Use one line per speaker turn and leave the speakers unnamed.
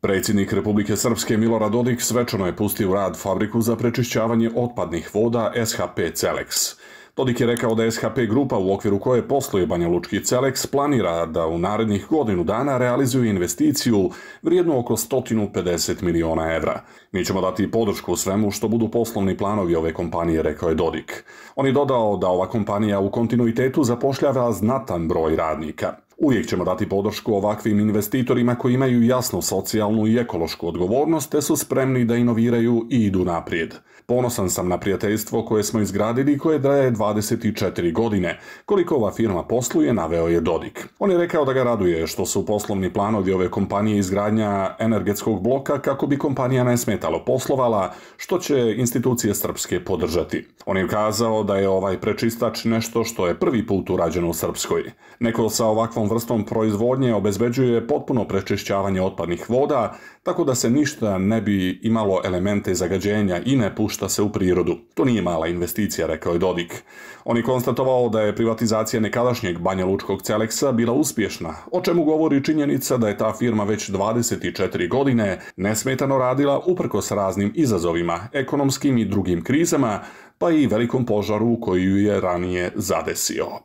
Predsjednik Republike Srpske Milorad Dodik svečano je pustio u rad fabriku za prečišćavanje otpadnih voda SHP Celex. Dodik je rekao da SHP grupa u okviru koje posluje Banja Lučki Celex planira da u narednih godinu dana realizuje investiciju vrijednu oko 150 miliona evra. Mi ćemo dati podršku svemu što budu poslovni planovi ove kompanije, rekao je Dodik. On je dodao da ova kompanija u kontinuitetu zapošljava znatan broj radnika. Uvijek ćemo dati podršku ovakvim investitorima koji imaju jasnu socijalnu i ekološku odgovornost te su spremni da inoviraju i idu naprijed. Ponosan sam na prijateljstvo koje smo izgradili i koje traje 24 godine. Koliko ova firma posluje, naveo je Dodik. On je rekao da ga raduje što su poslovni planovi ove kompanije izgradnja energetskog bloka kako bi kompanija nesmetalo poslovala, što će institucije Srpske podržati. On je kazao da je ovaj prečistač nešto što je prvi put urađeno u Srpskoj. Neko sa ovakvom vrstom proizvodnje obezbeđuje potpuno prečišćavanje otpadnih voda, tako da se ništa ne bi imalo elemente zagađenja i ne pušta se u prirodu. To nije mala investicija, rekao je Dodik. On je konstatovao da je privatizacija nekadašnjeg Banja Lučkog Celeksa bila uspješna, o čemu govori činjenica da je ta firma već 24 godine nesmetano radila uprkos raznim izazovima, ekonomskim i drugim krizama, pa i velikom požaru koju je ranije zadesio.